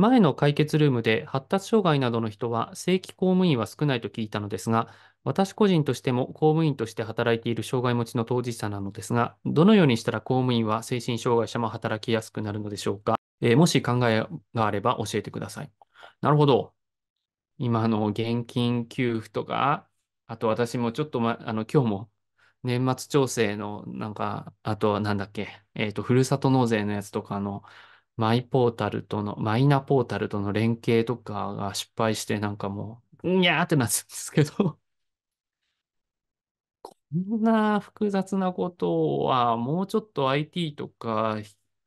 前の解決ルームで発達障害などの人は正規公務員は少ないと聞いたのですが、私個人としても公務員として働いている障害持ちの当事者なのですが、どのようにしたら公務員は精神障害者も働きやすくなるのでしょうか、えー、もし考えがあれば教えてください。なるほど。今の現金給付とか、あと私もちょっと、ま、あの今日も年末調整のなんか、あとはなんだっけ、えっ、ー、と、ふるさと納税のやつとかのマイポータルとの、マイナポータルとの連携とかが失敗して、なんかもう、にゃーってなってるんですけどこんな複雑なことは、もうちょっと IT とか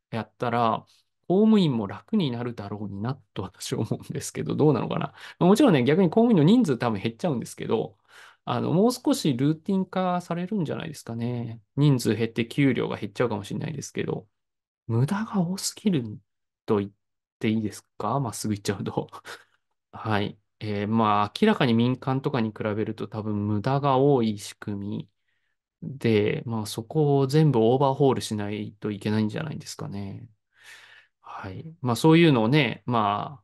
やったら、公務員も楽になるだろうになと私は思うんですけど、どうなのかな。もちろんね、逆に公務員の人数多分減っちゃうんですけど、あの、もう少しルーティン化されるんじゃないですかね。人数減って給料が減っちゃうかもしれないですけど、無駄が多すぎるんと言っていいですかまっすぐ行っちゃうと はい。えー、まあ、明らかに民間とかに比べると多分無駄が多い仕組みで、まあ、そこを全部オーバーホールしないといけないんじゃないですかね。はい。まあ、そういうのをね、まあ、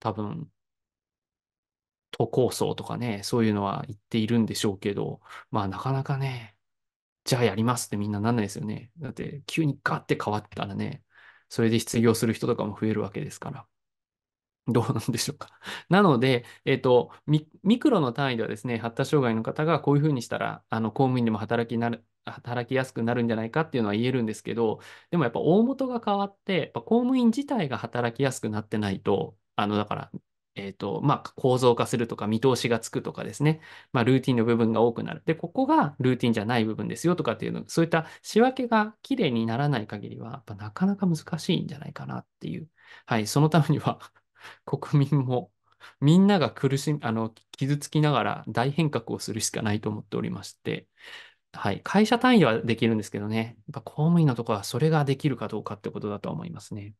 多分、都構想とかね、そういうのは言っているんでしょうけど、まあ、なかなかね、じゃあやりますってみんななんないですよね。だって、急にガッて変わったらね、それで失業する人とかも増えるわけですから。どうなんでしょうか。なので、えっ、ー、とミ、ミクロの単位ではですね、発達障害の方がこういうふうにしたら、あの公務員でも働きなる働きやすくなるんじゃないかっていうのは言えるんですけど、でもやっぱ大元が変わって、やっぱ公務員自体が働きやすくなってないと、あのだからえっ、ー、と、まあ、構造化するとか、見通しがつくとかですね。まあ、ルーティンの部分が多くなる。で、ここがルーティンじゃない部分ですよとかっていうの、そういった仕分けがきれいにならない限りは、やっぱなかなか難しいんじゃないかなっていう。はい、そのためには 国民も、みんなが苦しみ、あの、傷つきながら大変革をするしかないと思っておりまして、はい、会社単位はできるんですけどね、やっぱ公務員のところはそれができるかどうかってことだと思いますね。